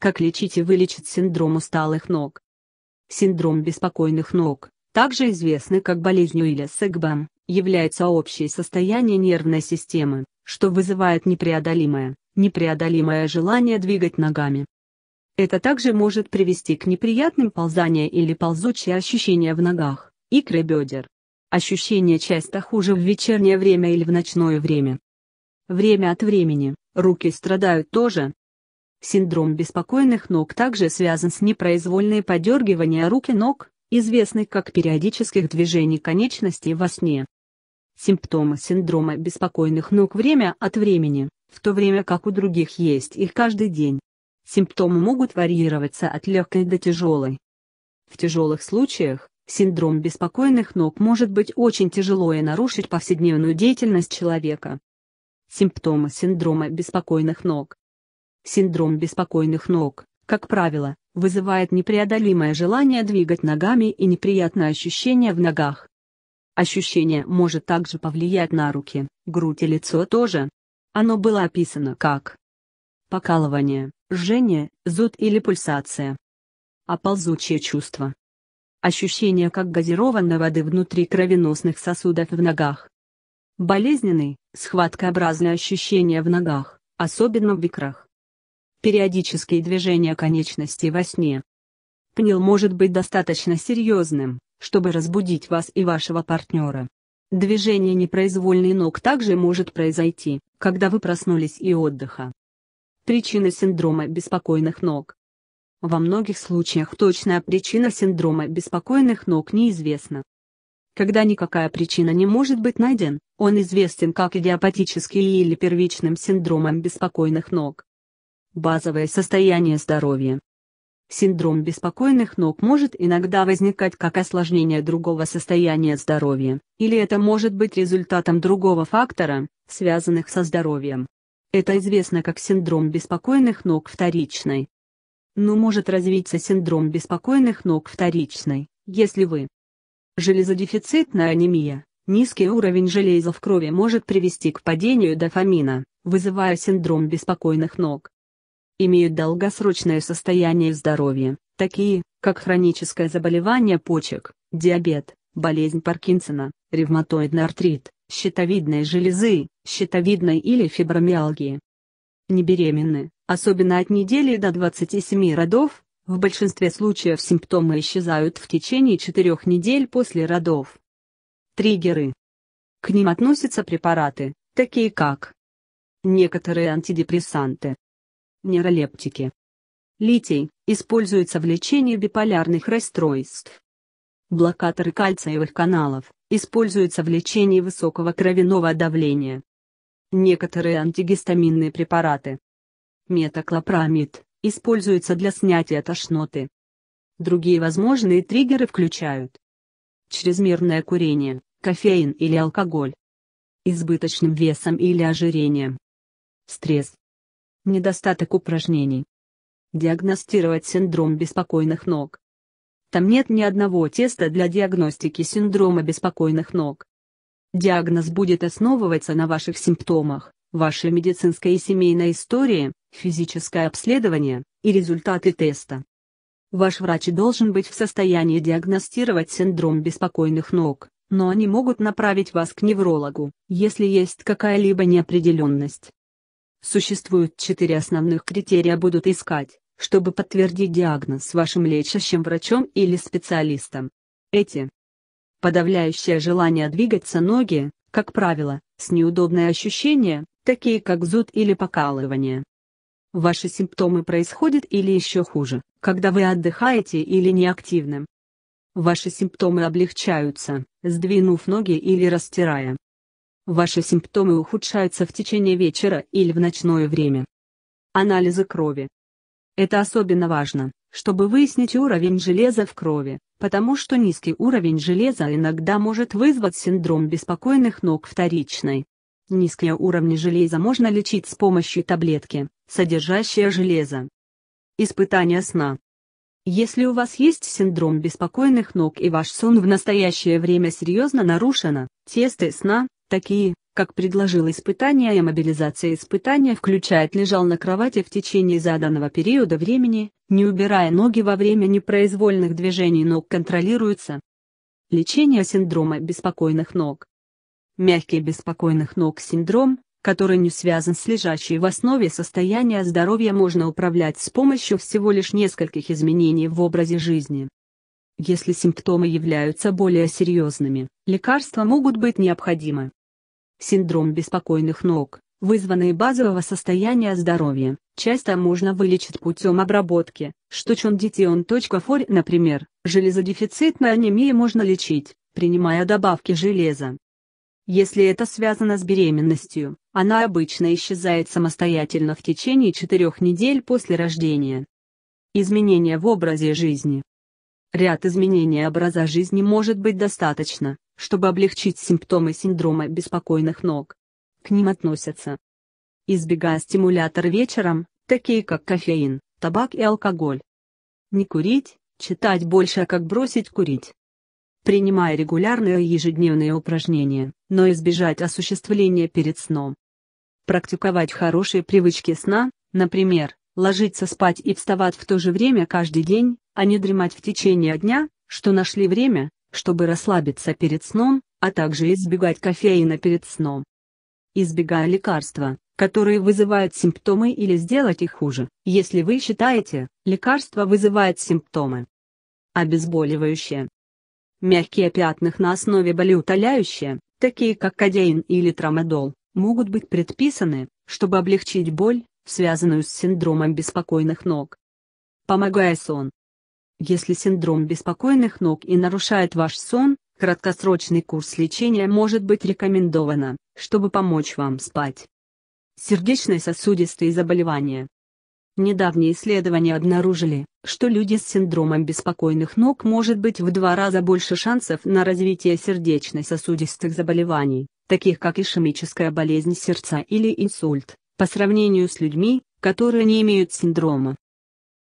Как лечить и вылечить синдром усталых ног? Синдром беспокойных ног, также известный как болезнь Уиллиса-Гбам, является общее состояние нервной системы, что вызывает непреодолимое, непреодолимое желание двигать ногами. Это также может привести к неприятным ползаниям или ползучие ощущения в ногах, икры бедер. Ощущение часто хуже в вечернее время или в ночное время. Время от времени, руки страдают тоже, Синдром беспокойных ног также связан с непроизвольной подергиванием рук и ног, известный как периодических движений конечностей во сне. Симптомы синдрома беспокойных ног время от времени, в то время как у других есть их каждый день. Симптомы могут варьироваться от легкой до тяжелой. В тяжелых случаях, синдром беспокойных ног может быть очень тяжело и нарушить повседневную деятельность человека. Симптомы синдрома беспокойных ног Синдром беспокойных ног, как правило, вызывает непреодолимое желание двигать ногами и неприятное ощущение в ногах. Ощущение может также повлиять на руки, грудь и лицо тоже. Оно было описано как покалывание, жжение, зуд или пульсация. А ползучее чувство. Ощущение как газированной воды внутри кровеносных сосудов в ногах. Болезненный, схваткообразное ощущение в ногах, особенно в икрах периодические движения конечностей во сне. Пнил может быть достаточно серьезным, чтобы разбудить вас и вашего партнера. Движение непроизвольной ног также может произойти, когда вы проснулись и отдыха. Причина синдрома беспокойных ног. Во многих случаях точная причина синдрома беспокойных ног неизвестна. Когда никакая причина не может быть найден, он известен как идиопатический или первичным синдромом беспокойных ног. Базовое состояние здоровья. Синдром беспокойных ног может иногда возникать как осложнение другого состояния здоровья, или это может быть результатом другого фактора, связанных со здоровьем. Это известно как синдром беспокойных ног вторичной. Но может развиться синдром беспокойных ног вторичной, если вы железодефицитная анемия, Низкий уровень железа в крови может привести к падению дофамина, вызывая синдром беспокойных ног имеют долгосрочное состояние здоровья, такие, как хроническое заболевание почек, диабет, болезнь Паркинсона, ревматоидный артрит, щитовидной железы, щитовидной или фибромиалгии. Не беременны, особенно от недели до 27 родов, в большинстве случаев симптомы исчезают в течение 4 недель после родов. Триггеры. К ним относятся препараты, такие как некоторые антидепрессанты, нейролептики. Литий используется в лечении биполярных расстройств. Блокаторы кальциевых каналов используются в лечении высокого кровяного давления. Некоторые антигистаминные препараты. Метоклопрамид используется для снятия тошноты. Другие возможные триггеры включают чрезмерное курение, кофеин или алкоголь, избыточным весом или ожирением, стресс, Недостаток упражнений. Диагностировать синдром беспокойных ног. Там нет ни одного теста для диагностики синдрома беспокойных ног. Диагноз будет основываться на ваших симптомах, вашей медицинской и семейной истории, физическое обследование и результаты теста. Ваш врач должен быть в состоянии диагностировать синдром беспокойных ног, но они могут направить вас к неврологу, если есть какая-либо неопределенность. Существуют четыре основных критерия будут искать, чтобы подтвердить диагноз вашим лечащим врачом или специалистом. Эти. Подавляющее желание двигаться ноги, как правило, с неудобные ощущения, такие как зуд или покалывание. Ваши симптомы происходят или еще хуже, когда вы отдыхаете или неактивны. Ваши симптомы облегчаются, сдвинув ноги или растирая. Ваши симптомы ухудшаются в течение вечера или в ночное время. Анализы крови. Это особенно важно, чтобы выяснить уровень железа в крови, потому что низкий уровень железа иногда может вызвать синдром беспокойных ног вторичной. Низкие уровни железа можно лечить с помощью таблетки, содержащей железо. Испытание сна. Если у вас есть синдром беспокойных ног и ваш сон в настоящее время серьезно нарушено, тесты сна, такие, как предложил испытание и мобилизация испытания включает лежал на кровати в течение заданного периода времени, не убирая ноги во время непроизвольных движений ног контролируется. Лечение синдрома беспокойных ног. Мягкий беспокойных ног синдром, который не связан с лежащей в основе состояния здоровья можно управлять с помощью всего лишь нескольких изменений в образе жизни. Если симптомы являются более серьезными, лекарства могут быть необходимы. Синдром беспокойных ног, вызванный базового состояния здоровья, часто можно вылечить путем обработки, что штучондитион.форь, например, железодефицитная анемия можно лечить, принимая добавки железа. Если это связано с беременностью, она обычно исчезает самостоятельно в течение 4 недель после рождения. Изменения в образе жизни. Ряд изменений образа жизни может быть достаточно, чтобы облегчить симптомы синдрома беспокойных ног. К ним относятся избегая стимулятор вечером, такие как кофеин, табак и алкоголь. Не курить, читать больше, а как бросить курить. Принимая регулярные ежедневные упражнения, но избежать осуществления перед сном. Практиковать хорошие привычки сна, например, ложиться спать и вставать в то же время каждый день, а не дремать в течение дня, что нашли время, чтобы расслабиться перед сном, а также избегать кофеина перед сном. Избегая лекарства, которые вызывают симптомы или сделать их хуже, если вы считаете, лекарство вызывает симптомы. Обезболивающее. Мягкие пятнах на основе болеутоляющие, такие как кодеин или трамадол, могут быть предписаны, чтобы облегчить боль, связанную с синдромом беспокойных ног. Помогая сон. Если синдром беспокойных ног и нарушает ваш сон, краткосрочный курс лечения может быть рекомендовано, чтобы помочь вам спать. Сердечно-сосудистые заболевания. Недавние исследования обнаружили, что люди с синдромом беспокойных ног может быть в два раза больше шансов на развитие сердечно-сосудистых заболеваний, таких как ишемическая болезнь сердца или инсульт, по сравнению с людьми, которые не имеют синдрома.